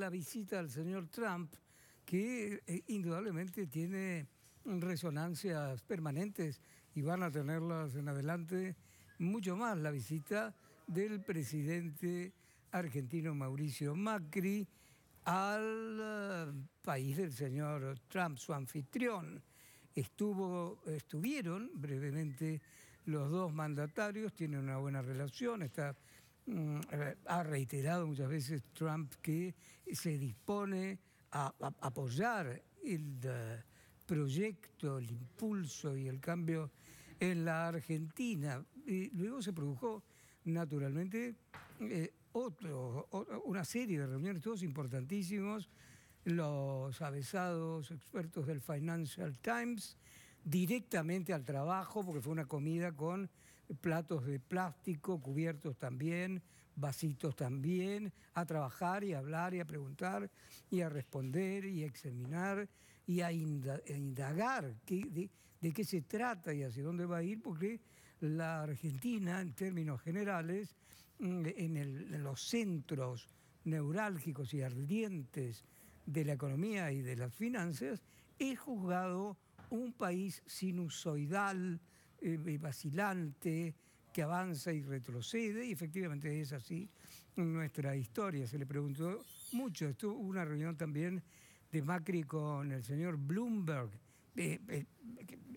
la visita del señor Trump, que eh, indudablemente tiene resonancias permanentes y van a tenerlas en adelante mucho más. La visita del presidente argentino Mauricio Macri al eh, país del señor Trump, su anfitrión. Estuvo, estuvieron brevemente los dos mandatarios, tienen una buena relación, está Mm, eh, ha reiterado muchas veces Trump que se dispone a, apoyar el eh, proyecto, el impulso y el cambio en la Argentina. luego se produjo, naturalmente, eh, una serie de reuniones, todos importantísimos, los avesados expertos del Financial Times, directamente al trabajo, porque fue una comida con platos de plástico, cubiertos también, vasitos también, a trabajar y a hablar y a preguntar y a responder y a examinar y a indagar de, qué se trata y hacia dónde va a ir, porque la Argentina, en términos generales, mm, en, en los centros neurálgicos y ardientes de la economía y de las finanzas, es juzgado un país sinusoidal, eh, eh, vacilante, que avanza y retrocede, y efectivamente es así nuestra historia. Se le preguntó mucho, estuvo una reunión también de Macri con el señor Bloomberg, eh,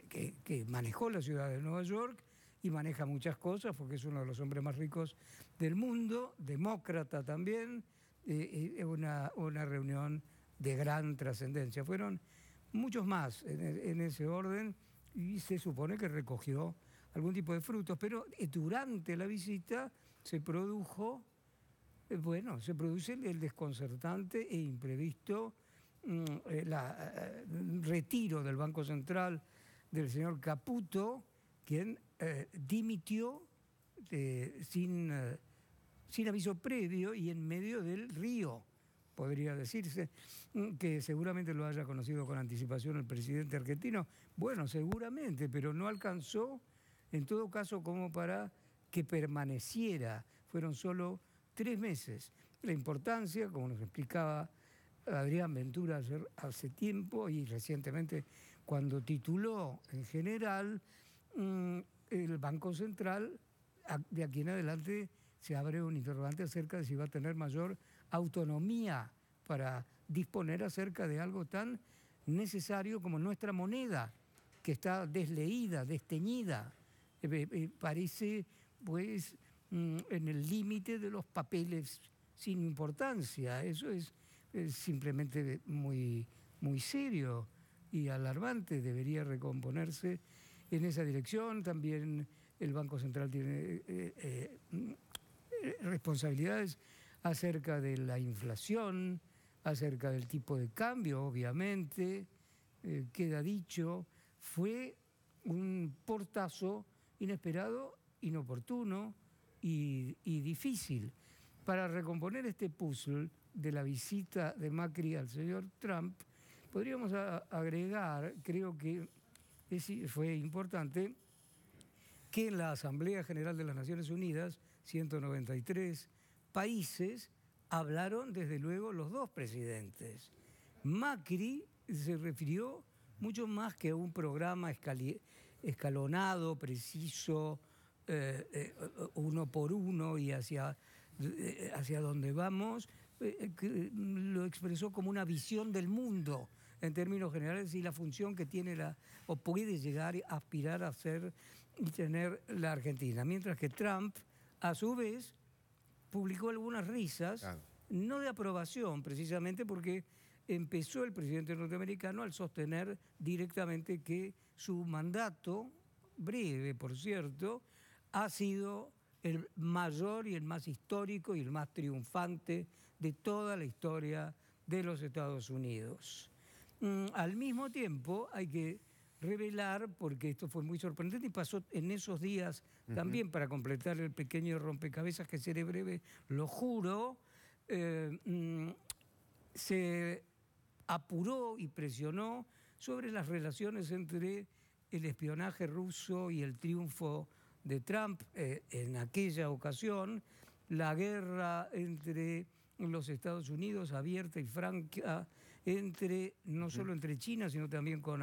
que, manejó la ciudad de Nueva York y maneja muchas cosas porque es uno de los hombres más ricos del mundo, demócrata también, eh, una, reunión de gran trascendencia. Fueron muchos más en ese orden y se supone que recogió algún tipo de frutos, pero eh, durante la visita se produjo, eh, bueno, se produce el desconcertante e imprevisto mm, eh, retiro del Banco Central del señor Caputo, quien dimitió sin, sin aviso previo y en medio del río podría decirse, mm, que seguramente lo haya conocido con anticipación el presidente argentino. Bueno, seguramente, pero no alcanzó, en todo caso, como para que permaneciera. Fueron solo tres meses. La importancia, como nos explicaba Adrián Ventura hace tiempo y recientemente cuando tituló en general, mm, el Banco Central de aquí en adelante se abre un interrogante acerca de si va a tener mayor autonomía para disponer acerca de algo tan necesario como nuestra moneda, que está desleída, desteñida, eh, eh, eh, parece pues mm, en el límite de los papeles sin importancia. Eso es, simplemente muy, muy serio y alarmante. Debería recomponerse en esa dirección. También el Banco Central tiene mm, responsabilidades acerca de la inflación, acerca del tipo de cambio, obviamente, eh, queda dicho, fue un portazo inesperado, inoportuno y, y difícil. Para recomponer este puzzle de la visita de Macri al señor Trump, podríamos agregar, creo que fue importante, que en la Asamblea General de las Naciones Unidas, 193, países hablaron desde luego los dos presidentes. Macri se refirió mucho más que a un programa escalonado, preciso, eh, eh, uno por uno y hacia, eh, hacia donde vamos, lo expresó como una visión del mundo en términos generales y la función que tiene la, o puede llegar a aspirar a ser y tener la Argentina. Mientras que Trump, a su vez, publicó algunas risas, no de aprobación precisamente porque empezó el presidente norteamericano al sostener directamente que su mandato, breve por cierto, ha sido el mayor y el más histórico y el más triunfante de toda la historia de los Estados Unidos. Mm, al mismo tiempo hay que revelar, porque esto fue muy sorprendente y pasó en esos días también para completar el pequeño rompecabezas que seré breve, lo juro, eh, mm, se apuró y presionó sobre las relaciones entre el espionaje ruso y el triunfo de Trump eh, en aquella ocasión, la guerra entre los Estados Unidos abierta y franca entre no solo entre China sino también con,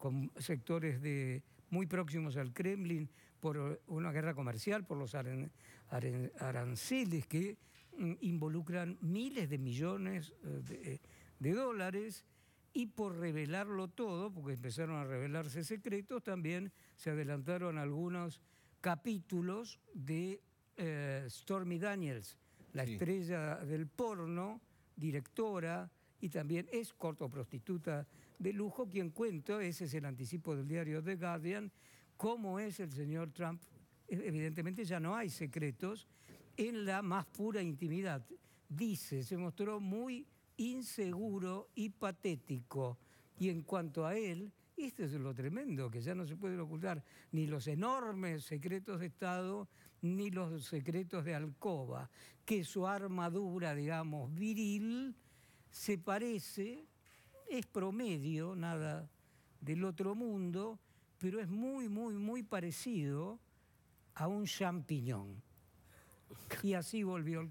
con sectores de, muy próximos al Kremlin por una guerra comercial, por los aranceles que mm, involucran miles de millones eh, eh, de, dólares y por revelarlo todo, porque empezaron a revelarse secretos, también se adelantaron algunos capítulos de eh, Stormy Daniels, la estrella del porno, directora, y también es corto prostituta de lujo, quien cuento, ese es el anticipo del diario The Guardian, cómo es el señor Trump. E-, evidentemente ya no hay secretos en la más pura intimidad. Dice, se mostró muy inseguro y patético. Y en cuanto a él, esto es lo tremendo, que ya no se pueden ocultar ni los enormes secretos de Estado, ni los secretos de Alcoba, que su armadura, digamos, viril, se parece, es promedio, nada del otro mundo, pero es muy, muy, muy parecido a un champiñón. Y así volvió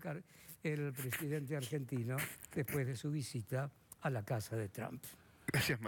el, presidente argentino después de su visita a la casa de Trump. Gracias, María.